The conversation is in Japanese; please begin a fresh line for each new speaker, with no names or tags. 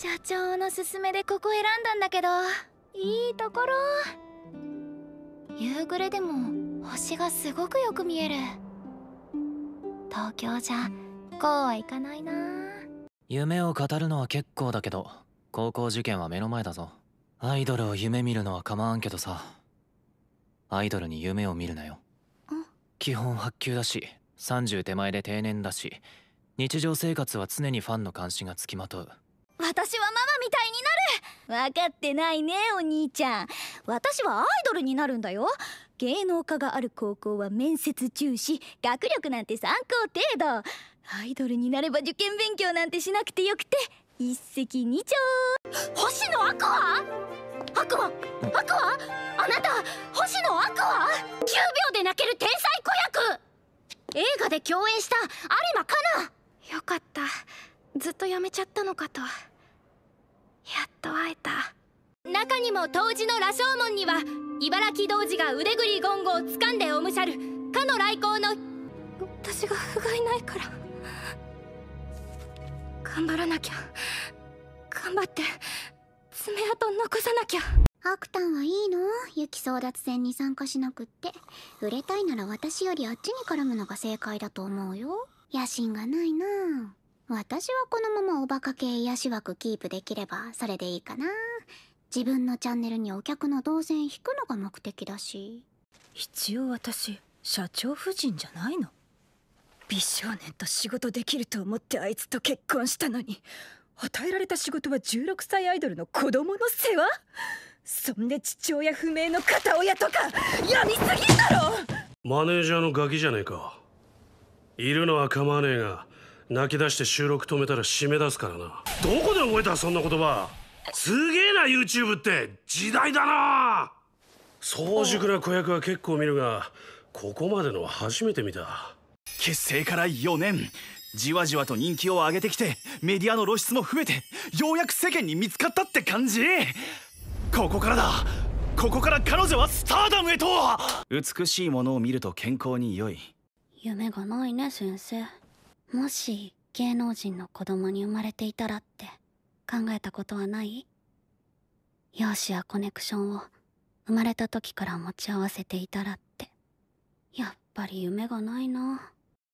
社長の勧めでここ選んだんだけどいいところ夕暮れでも星がすごくよく見える東京じゃこうはいかないな
夢を語るのは結構だけど高校受験は目の前だぞアイドルを夢見るのは構わんけどさアイドルに夢を見るなよ基本発給だし30手前で定年だし日常生活は常にファンの監視がつきまとう
私はママみたいになる分かってないねお兄ちゃん私はアイドルになるんだよ芸能家がある高校は面接中止学力なんて参考程度アイドルになれば受験勉強なんてしなくてよくて一石二鳥星野アクアアクアアクアあなた星野アクア !9 秒で泣ける天才子役映画で共演した有馬かなよかったずっとやめちゃったのかと。やっと会えた中にも当時の羅生門には茨城童子が腕ぐり言語を掴んでおむしゃるかの来航の私が不甲斐ないから頑張らなきゃ頑張って爪痕残さなきゃアクタンはいいの雪争奪戦に参加しなくって売れたいなら私よりあっちに絡むのが正解だと思うよ野心がないな私はこのままおバカ系癒し枠キープできればそれでいいかな自分のチャンネルにお客の動線引くのが目的だし一応私社長夫人じゃないの美少年と仕事できると思ってあいつと結婚したのに与えられた仕事は16歳アイドルの子供の世話そんで父親不明の片親
とかやみすぎだろマネージャーのガキじゃねえかいるのは構わねえが泣き出して収録止めたら締め出すからなどこで覚えたそんな言葉すげえな YouTube って時代だな早熟な子役は結構見るがここまでのは初めて見た結成から4年じわじわと人気を上げてきてメディアの露出も増えてようやく世間に見つかったって感じここからだここから彼女はスターダムへと
美しいものを見ると健康に良い
夢がないね先生もし芸能人の子供に生まれていたらって考えたことはない容姿やコネクションを生まれた時から持ち合わせていたらってやっぱり夢がないな